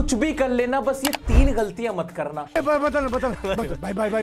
कुछ भी कर लेना बस ये तीन गलतियां मत करना बदल बदल बाय बाय बाय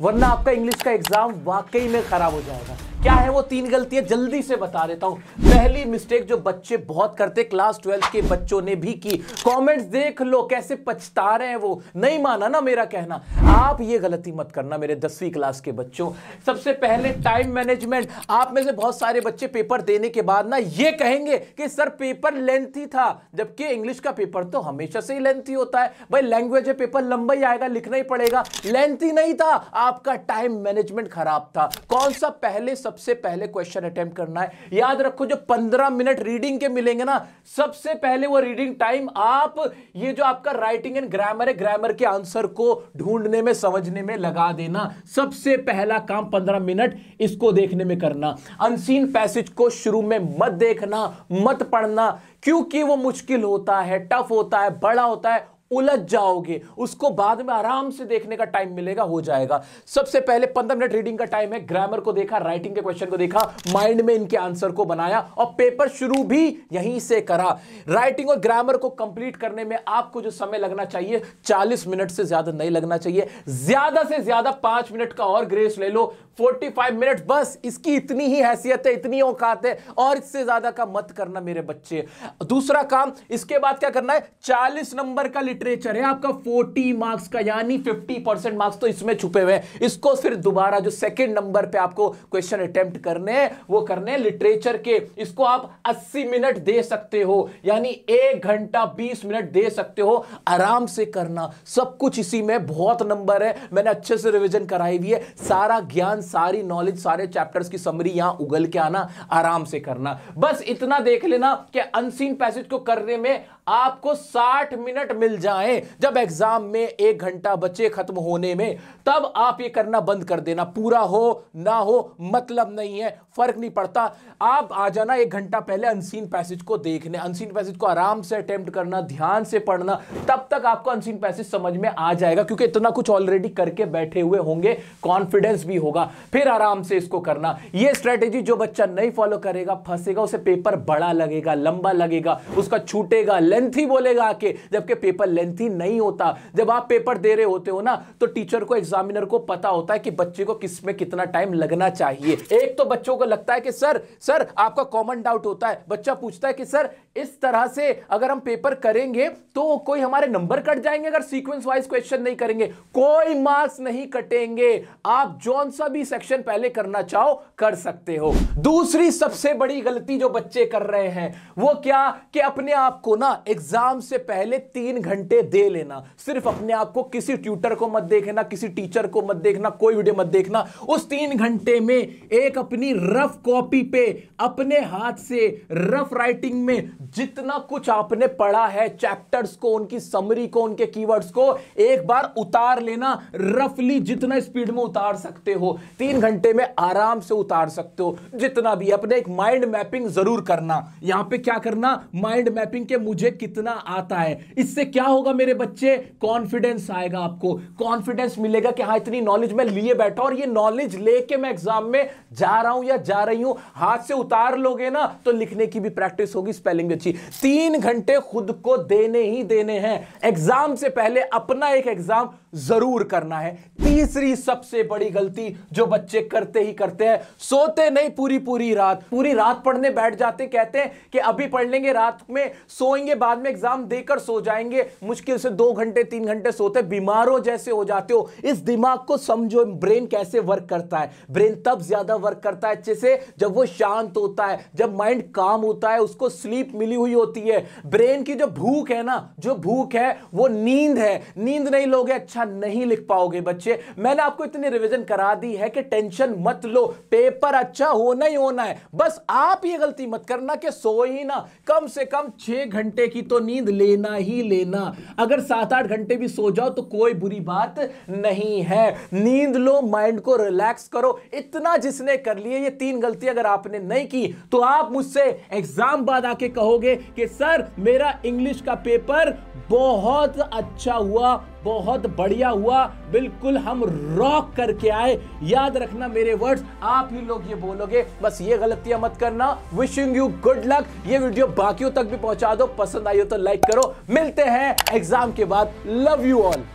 वरना आपका इंग्लिश का एग्जाम वाकई में खराब हो जाएगा क्या है वो तीन गलतियां जल्दी से बता देता हूं पहली मिस्टेक जो बच्चे बहुत करते क्लास ट्वेल्थ के बच्चों ने भी की कमेंट्स देख लो कैसे पछता रहे हैं वो नहीं माना ना मेरा कहना आप ये गलती मत करना मेरे दसवीं क्लास के बच्चों सबसे पहले टाइम मैनेजमेंट आप में से बहुत सारे बच्चे पेपर देने के बाद ना ये कहेंगे कि सर पेपर लेंथी था जबकि इंग्लिश का पेपर तो हमेशा से ही लेंथी होता है भाई लैंग्वेज है पेपर लंबा ही आएगा लिखना ही पड़ेगा लेंथी नहीं था आपका टाइम मैनेजमेंट खराब था कौन सा पहले सब सबसे पहले क्वेश्चन अटेम्प्ट करना है याद रखो जो पंद्रह मिनट रीडिंग के मिलेंगे ना सबसे पहले वो रीडिंग टाइम आप ये जो आपका राइटिंग एंड ग्रामर है ग्रामर के आंसर को ढूंढने में समझने में लगा देना सबसे पहला काम पंद्रह मिनट इसको देखने में करना अनसीन पैसेज को शुरू में मत देखना मत पढ़ना क्योंकि वो मुश्किल होता है टफ होता है बड़ा होता है उलझ जाओगे उसको बाद में आराम से देखने का टाइम मिलेगा हो जाएगा सबसे पहले पंद्रह मिनट रीडिंग का टाइम है ग्रामर को देखा राइटिंग के क्वेश्चन को देखा माइंड में इनके आंसर को बनाया और पेपर शुरू भी यहीं से करा राइटिंग और ग्रामर को कंप्लीट करने में आपको जो समय लगना चाहिए चालीस मिनट से ज्यादा नहीं लगना चाहिए ज्यादा से ज्यादा पांच मिनट का और ग्रेस ले लो फाइव मिनट बस इसकी इतनी ही हैसियत है इतनी औकात है और इससे ज्यादा का मत करना मेरे बच्चे दूसरा काम इसके बाद क्या करना है चालीस नंबर का लिटरेचर है आपका 40 मार्क्स का यानी 50 परसेंट मार्क्स तो इसमें छुपे हुए हैं इसको फिर दोबारा जो सेकंड नंबर पे आपको क्वेश्चन अटेम्प्ट करने हैं वो करने हैं लिटरेचर के इसको आप 80 मिनट दे सकते हो यानी एक घंटा 20 मिनट दे सकते हो आराम से करना सब कुछ इसी में बहुत नंबर है मैंने अच्छे से रिविजन कराई हुई है सारा ज्ञान सारी नॉलेज सारे चैप्टर्स की समरी यहां उगल के आना आराम से करना बस इतना देख लेना कि अनसीन पैसेज को करने में आपको साठ मिनट मिल जाए जाएं जब एग्जाम में एक घंटा बचे खत्म होने में तब आप ये करना बंद कर देना पूरा हो ना हो मतलब नहीं है फर्क नहीं पड़ता आप आ जाना एक घंटा पहले अनसीन पैसेज को देखने अनसीन पैसेज को आराम से अटेम्प्ट करना ध्यान से पढ़ना तब तक आपको अनसीन पैसेज समझ में आ जाएगा क्योंकि इतना कुछ ऑलरेडी करके बैठे हुए होंगे कॉन्फिडेंस भी होगा फिर आराम से इसको करना ये स्ट्रेटेजी जो बच्चा नहीं फॉलो करेगा फंसेगा उसे पेपर बड़ा लगेगा लंबा लगेगा उसका छूटेगा लेंथी बोलेगा आके जबकि पेपर लेंथी नहीं होता जब आप पेपर दे रहे होते हो ना तो टीचर को एग्जामिनर को पता होता है कि बच्चे को किस में कितना टाइम लगना चाहिए एक तो बच्चों को लगता है कि सर सर आपका कॉमन डाउट होता है बच्चा पूछता है कि सर इस तरह से अगर हम पेपर करेंगे तो कोई हमारे नंबर कट जाएंगे अगर सीक्वेंस वाइज क्वेश्चन नहीं करेंगे कोई मार्क्स नहीं कटेंगे आप जौन सा भी सेक्शन पहले करना चाहो कर सकते हो दूसरी सबसे बड़ी गलती जो बच्चे कर रहे हैं वो क्या कि अपने आप को ना एग्जाम से पहले तीन घंटे घंटे दे लेना सिर्फ अपने आप को किसी ट्यूटर को मत देखना किसी टीचर को मत देखना कोई वीडियो मत देखना उस तीन घंटे में एक अपनी रफ कॉपी पे अपने हाथ से रफ राइटिंग में जितना कुछ आपने पढ़ा है चैप्टर्स को उनकी समरी को उनके कीवर्ड्स को एक बार उतार लेना रफली जितना स्पीड में उतार सकते हो तीन घंटे में आराम से उतार सकते हो जितना भी अपने एक माइंड मैपिंग जरूर करना यहां पे क्या करना माइंड मैपिंग के मुझे कितना आता है इससे क्या होगा मेरे बच्चे कॉन्फिडेंस आएगा आपको कॉन्फिडेंस मिलेगा कि हाँ इतनी नॉलेज मैं लिए बैठा और ये नॉलेज लेके मैं एग्जाम में जा रहा हूं या जा रही हूं हाथ से उतार लोगे ना तो लिखने की भी प्रैक्टिस होगी स्पेलिंग भी अच्छी तीन घंटे खुद को देने ही देने हैं एग्जाम से पहले अपना एक एग्जाम जरूर करना है तीसरी सबसे बड़ी गलती जो बच्चे करते ही करते हैं सोते नहीं पूरी पूरी रात पूरी रात पढ़ने बैठ जाते कहते हैं कि अभी पढ़ लेंगे रात में सोएंगे बाद में एग्जाम देकर सो जाएंगे मुश्किल से दो घंटे तीन घंटे सोते बीमारों जैसे हो जाते हो इस दिमाग को समझो ब्रेन कैसे वर्क करता है ब्रेन तब ज्यादा वर्क करता है अच्छे से जब वो शांत होता है जब माइंड काम होता है उसको स्लीप मिली हुई होती है ब्रेन की जो भूख है ना जो भूख है वो नींद है नींद नहीं लोगे अच्छा अच्छा नहीं लिख पाओगे बच्चे मैंने आपको इतनी रिविजन करा दी है कि टेंशन मत लो पेपर अच्छा होना ही होना है बस आप ये गलती मत करना कि सो ही ना कम से कम छह घंटे की तो नींद लेना ही लेना अगर सात आठ घंटे भी सो जाओ तो कोई बुरी बात नहीं है नींद लो माइंड को रिलैक्स करो इतना जिसने कर लिए ये तीन गलती अगर आपने नहीं की तो आप मुझसे एग्जाम बाद आके कहोगे कि सर मेरा इंग्लिश का पेपर बहुत अच्छा हुआ बहुत बढ़िया हुआ बिल्कुल हम रॉक करके आए याद रखना मेरे वर्ड्स आप ही लोग ये बोलोगे बस ये गलतियां मत करना विशिंग यू गुड लक ये वीडियो बाकियों तक भी पहुंचा दो पसंद आई हो तो लाइक करो मिलते हैं एग्जाम के बाद लव यू ऑल